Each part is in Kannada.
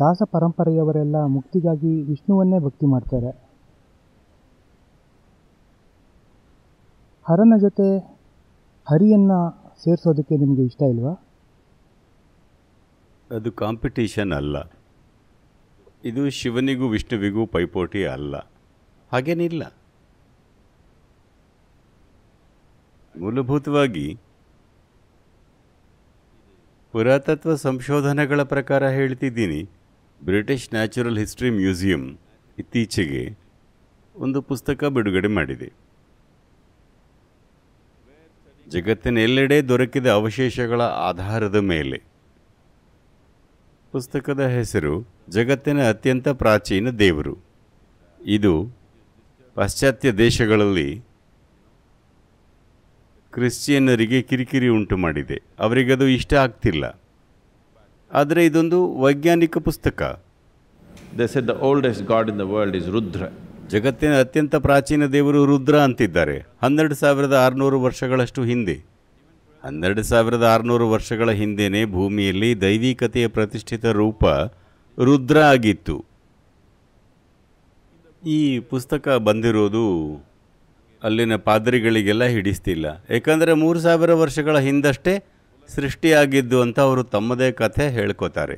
ದಾಸ ಪರಂಪರೆಯವರೆಲ್ಲ ಮುಕ್ತಿಗಾಗಿ ವಿಷ್ಣುವನ್ನೇ ಭಕ್ತಿ ಮಾಡ್ತಾರೆ ಹರನ ಜೊತೆ ಹರಿಯನ್ನು ಸೇರಿಸೋದಕ್ಕೆ ನಿಮಗೆ ಇಷ್ಟ ಇಲ್ವಾ ಅದು ಕಾಂಪಿಟೀಷನ್ ಅಲ್ಲ ಇದು ಶಿವನಿಗೂ ವಿಷ್ಣುವಿಗೂ ಪೈಪೋಟಿ ಅಲ್ಲ ಹಾಗೇನಿಲ್ಲ ಮೂಲಭೂತವಾಗಿ ಪುರಾತತ್ವ ಸಂಶೋಧನೆಗಳ ಪ್ರಕಾರ ಹೇಳ್ತಿದ್ದೀನಿ ಬ್ರಿಟಿಷ್ ನ್ಯಾಚುರಲ್ ಹಿಸ್ಟ್ರಿ ಮ್ಯೂಸಿಯಂ ಇತ್ತೀಚೆಗೆ ಒಂದು ಪುಸ್ತಕ ಬಿಡುಗಡೆ ಮಾಡಿದೆ ಜಗತ್ತಿನ ಎಲ್ಲೆಡೆ ದೊರಕಿದ ಅವಶೇಷಗಳ ಆಧಾರದ ಮೇಲೆ ಪುಸ್ತಕದ ಹೆಸರು ಜಗತ್ತಿನ ಅತ್ಯಂತ ಪ್ರಾಚೀನ ದೇವರು ಇದು ಪಾಶ್ಚಾತ್ಯ ದೇಶಗಳಲ್ಲಿ ಕ್ರಿಶ್ಚಿಯನ್ನರಿಗೆ ಕಿರಿಕಿರಿ ಉಂಟು ಮಾಡಿದೆ ಅವರಿಗದು ಇಷ್ಟ ಆಗ್ತಿಲ್ಲ ಆದರೆ ಇದೊಂದು ವೈಜ್ಞಾನಿಕ ಪುಸ್ತಕ they said the oldest god in the world is Rudra ಜಗತ್ತಿನ ಅತ್ಯಂತ ಪ್ರಾಚೀನ ದೇವರು ರುದ್ರ ಅಂತಿದ್ದಾರೆ ಹನ್ನೆರಡು ಸಾವಿರದ ಆರುನೂರು ವರ್ಷಗಳಷ್ಟು ಹಿಂದೆ ಹನ್ನೆರಡು ಸಾವಿರದ ಆರುನೂರು ವರ್ಷಗಳ ಹಿಂದೆಯೇ ಭೂಮಿಯಲ್ಲಿ ದೈವಿಕತೆಯ ಪ್ರತಿಷ್ಠಿತ ರೂಪ ರುದ್ರ ಆಗಿತ್ತು ಈ ಪುಸ್ತಕ ಬಂದಿರೋದು ಅಲ್ಲಿನ ಪಾದ್ರಿಗಳಿಗೆಲ್ಲ ಹಿಡಿಸ್ತಿಲ್ಲ ಏಕೆಂದರೆ ಮೂರು ಸಾವಿರ ವರ್ಷಗಳ ಹಿಂದಷ್ಟೇ ಸೃಷ್ಟಿಯಾಗಿದ್ದು ಅಂತ ಅವರು ತಮ್ಮದೇ ಕಥೆ ಹೇಳ್ಕೋತಾರೆ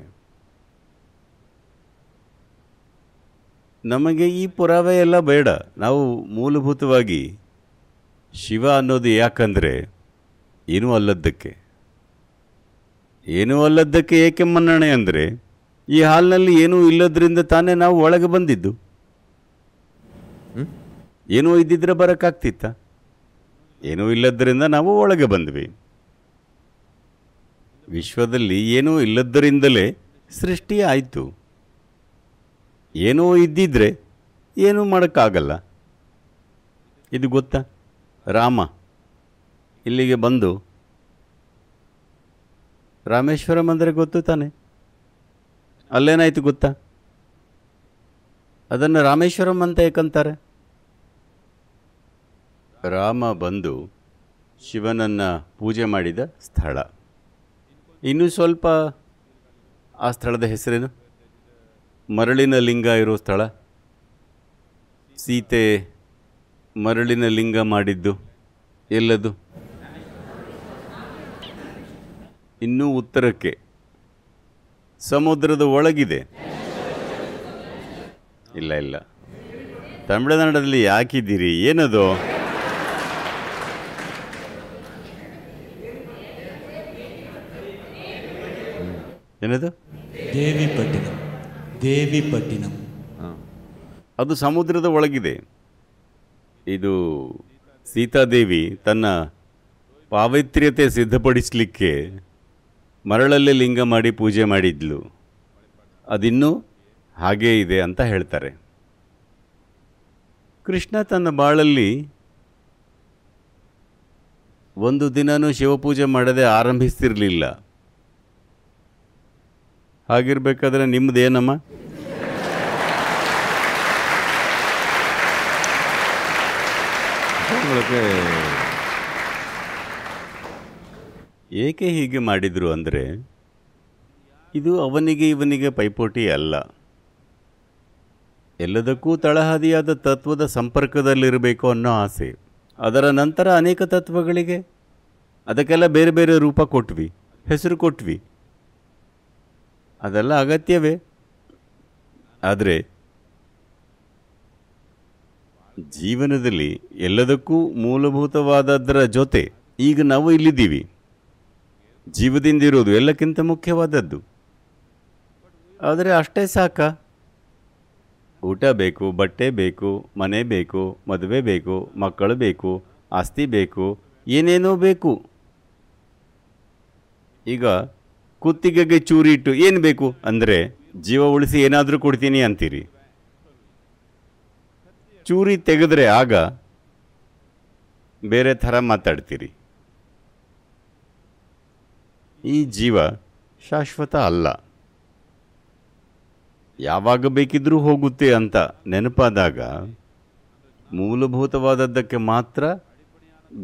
ನಮಗೆ ಈ ಪುರಾವೆ ಎಲ್ಲ ಬೇಡ ನಾವು ಮೂಲಭೂತವಾಗಿ ಶಿವ ಅನ್ನೋದು ಯಾಕಂದರೆ ಏನೂ ಅಲ್ಲದ್ದಕ್ಕೆ ಏನೂ ಅಲ್ಲದ್ದಕ್ಕೆ ಏಕೆ ಮನ್ನಣೆ ಅಂದರೆ ಈ ಹಾಲ್ನಲ್ಲಿ ಏನೂ ಇಲ್ಲದ್ರಿಂದ ತಾನೇ ನಾವು ಒಳಗೆ ಬಂದಿದ್ದು ಏನೂ ಇದ್ದಿದ್ರೆ ಬರೋಕ್ಕಾಗ್ತಿತ್ತ ಏನೂ ಇಲ್ಲದ್ರಿಂದ ನಾವು ಒಳಗೆ ಬಂದ್ವಿ ವಿಶ್ವದಲ್ಲಿ ಏನೂ ಇಲ್ಲದರಿಂದಲೇ ಸೃಷ್ಟಿ ಆಯಿತು ಏನೋ ಇದ್ದಿದ್ರೆ ಏನೂ ಮಾಡೋಕ್ಕಾಗಲ್ಲ ಇದು ಗೊತ್ತಾ ರಾಮ ಇಲ್ಲಿಗೆ ಬಂದು ರಾಮೇಶ್ವರಂ ಅಂದರೆ ಗೊತ್ತು ತಾನೆ ಅಲ್ಲೇನಾಯಿತು ಗೊತ್ತಾ ಅದನ್ನು ರಾಮೇಶ್ವರಂ ಅಂತ ಯಾಕಂತಾರೆ ರಾಮ ಬಂದು ಶಿವನನ್ನು ಪೂಜೆ ಮಾಡಿದ ಸ್ಥಳ ಇನ್ನೂ ಸ್ವಲ್ಪ ಆ ಸ್ಥಳದ ಹೆಸರೇನು ಮರಳಿನ ಲಿಂಗ ಇರೋ ಸ್ಥಳ ಸೀತೆ ಮರಳಿನ ಲಿಂಗ ಮಾಡಿದ್ದು ಎಲ್ಲದು ಇನ್ನೂ ಉತ್ತರಕ್ಕೆ ಸಮುದ್ರದ ಒಳಗಿದೆ ಇಲ್ಲ ಇಲ್ಲ ತಮಿಳುನಾಡಲ್ಲಿ ಯಾಕಿದ್ದೀರಿ ಏನದು ಏನದು ದೇವಿ ಪಟ್ಟಿನಂ ದೇವಿ ಪಟ್ಟಿನಂ ಅದು ಸಮುದ್ರದ ಒಳಗಿದೆ ಇದು ಸೀತಾದೇವಿ ತನ್ನ ಪಾವಿತ್ರ್ಯತೆ ಸಿದ್ಧಪಡಿಸಲಿಕ್ಕೆ ಮರಳಲ್ಲಿ ಲಿಂಗ ಮಾಡಿ ಪೂಜೆ ಮಾಡಿದ್ಲು ಅದಿನ್ನೂ ಹಾಗೇ ಇದೆ ಅಂತ ಹೇಳ್ತಾರೆ ಕೃಷ್ಣ ತನ್ನ ಬಾಳಲ್ಲಿ ಒಂದು ದಿನನೂ ಶಿವಪೂಜೆ ಮಾಡದೆ ಆರಂಭಿಸ್ತಿರಲಿಲ್ಲ ಹಾಗಿರ್ಬೇಕಾದ್ರೆ ನಿಮ್ಮದು ಏನಮ್ಮ ಏಕೆ ಹೀಗೆ ಮಾಡಿದರು ಅಂದರೆ ಇದು ಅವನಿಗೆ ಇವನಿಗೆ ಪೈಪೋಟಿ ಅಲ್ಲ ಎಲ್ಲದಕ್ಕೂ ತಳಹದಿಯಾದ ತತ್ವದ ಸಂಪರ್ಕದಲ್ಲಿರಬೇಕು ಅನ್ನೋ ಆಸೆ ಅದರ ನಂತರ ಅನೇಕ ತತ್ವಗಳಿಗೆ ಅದಕ್ಕೆಲ್ಲ ಬೇರೆ ಬೇರೆ ರೂಪ ಕೊಟ್ವಿ ಹೆಸರು ಕೊಟ್ವಿ ಅದೆಲ್ಲ ಅಗತ್ಯವೇ ಆದರೆ ಜೀವನದಲ್ಲಿ ಎಲ್ಲದಕ್ಕೂ ಮೂಲಭೂತವಾದದರ ಜೊತೆ ಈಗ ನಾವು ಇಲ್ಲಿದ್ದೀವಿ ಜೀವದಿಂದ ಇರೋದು ಎಲ್ಲಕ್ಕಿಂತ ಮುಖ್ಯವಾದದ್ದು ಆದರೆ ಅಷ್ಟೇ ಸಾಕ ಊಟ ಬೇಕು ಬಟ್ಟೆ ಬೇಕು ಮನೆ ಬೇಕು ಮದುವೆ ಬೇಕು ಮಕ್ಕಳು ಬೇಕು ಆಸ್ತಿ ಬೇಕು ಏನೇನೋ ಬೇಕು ಈಗ ಕುತ್ತಿಗೆಗೆ ಚೂರಿ ಇಟ್ಟು ಏನು ಬೇಕು ಅಂದರೆ ಜೀವ ಉಳಿಸಿ ಏನಾದರೂ ಕೊಡ್ತೀನಿ ಅಂತೀರಿ ಚೂರಿ ತೆಗೆದ್ರೆ ಆಗ ಬೇರೆ ಥರ ಮಾತಾಡ್ತೀರಿ ಈ ಜೀವ ಶಾಶ್ವತ ಅಲ್ಲ ಯಾವಾಗ ಬೇಕಿದ್ರೂ ಹೋಗುತ್ತೆ ಅಂತ ನೆನಪಾದಾಗ ಮೂಲಭೂತವಾದದ್ದಕ್ಕೆ ಮಾತ್ರ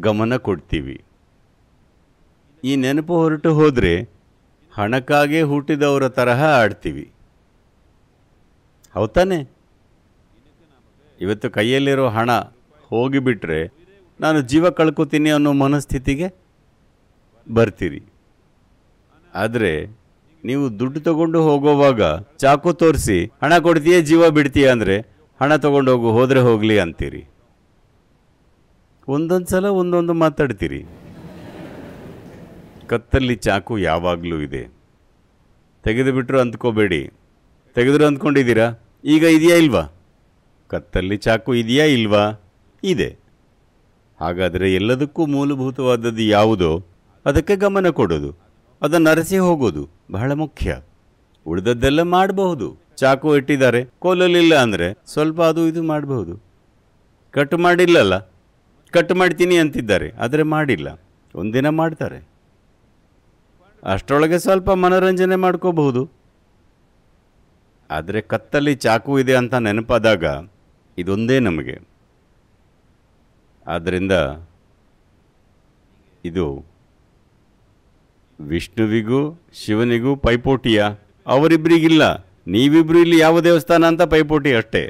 ಗಮನ ಕೊಡ್ತೀವಿ ಈ ನೆನಪು ಹೊರಟು ಹೋದರೆ ಹಣಕ್ಕಾಗೇ ಹುಟ್ಟಿದವರ ತರಹ ಆಡ್ತೀವಿ ಹೌತಾನೆ ಇವತ್ತು ಕೈಯಲ್ಲಿರೋ ಹಣ ಹೋಗಿಬಿಟ್ರೆ ನಾನು ಜೀವ ಕಳ್ಕೊತೀನಿ ಅನ್ನೋ ಮನಸ್ಥಿತಿಗೆ ಬರ್ತೀರಿ ಆದರೆ ನೀವು ದುಡ್ಡು ತಗೊಂಡು ಹೋಗೋವಾಗ ಚಾಕು ತೋರಿಸಿ ಹಣ ಕೊಡ್ತೀಯಾ ಜೀವ ಬಿಡ್ತೀಯ ಅಂದರೆ ಹಣ ತಗೊಂಡು ಹೋಗು ಹೋದರೆ ಹೋಗಲಿ ಅಂತೀರಿ ಒಂದೊಂದು ಸಲ ಒಂದೊಂದು ಮಾತಾಡ್ತೀರಿ ಕತ್ತಲ್ಲಿ ಚಾಕು ಯಾವಾಗಲೂ ಇದೆ ತೆಗೆದು ಬಿಟ್ಟರು ಅಂದ್ಕೋಬೇಡಿ ತೆಗೆದ್ರು ಅಂದ್ಕೊಂಡಿದ್ದೀರಾ ಈಗ ಇದೆಯಾ ಇಲ್ವಾ ಕತ್ತಲ್ಲಿ ಚಾಕು ಇದೆಯಾ ಇಲ್ವಾ ಇದೆ ಹಾಗಾದರೆ ಎಲ್ಲದಕ್ಕೂ ಮೂಲಭೂತವಾದದ್ದು ಯಾವುದೋ ಅದಕ್ಕೆ ಗಮನ ಕೊಡೋದು ಅದನ್ನು ಅರಸಿ ಹೋಗೋದು ಬಹಳ ಮುಖ್ಯ ಉಳಿದದ್ದೆಲ್ಲ ಮಾಡಬಹುದು ಚಾಕು ಇಟ್ಟಿದ್ದಾರೆ ಕೋಲಲ್ಲಿಲ್ಲ ಅಂದರೆ ಸ್ವಲ್ಪ ಅದು ಇದು ಮಾಡಬಹುದು ಕಟ್ ಮಾಡಿಲ್ಲಲ್ಲ ಕಟ್ ಮಾಡ್ತೀನಿ ಅಂತಿದ್ದಾರೆ ಆದರೆ ಮಾಡಿಲ್ಲ ಒಂದಿನ ಮಾಡ್ತಾರೆ ಅಷ್ಟರೊಳಗೆ ಸ್ವಲ್ಪ ಮನೋರಂಜನೆ ಮಾಡ್ಕೋಬಹುದು ಆದರೆ ಕತ್ತಲ್ಲಿ ಚಾಕು ಇದೆ ಅಂತ ನೆನಪಾದಾಗ ಇದೊಂದೇ ನಮಗೆ ಆದ್ದರಿಂದ ಇದು ವಿಷ್ಣುವಿಗೂ ಶಿವನಿಗೂ ಪೈಪೋಟಿಯ ಅವರಿಬ್ಬರಿಗಿಲ್ಲ ನೀವಿಬ್ಬರು ಇಲ್ಲಿ ಯಾವ ದೇವಸ್ಥಾನ ಅಂತ ಪೈಪೋಟಿ ಅಷ್ಟೇ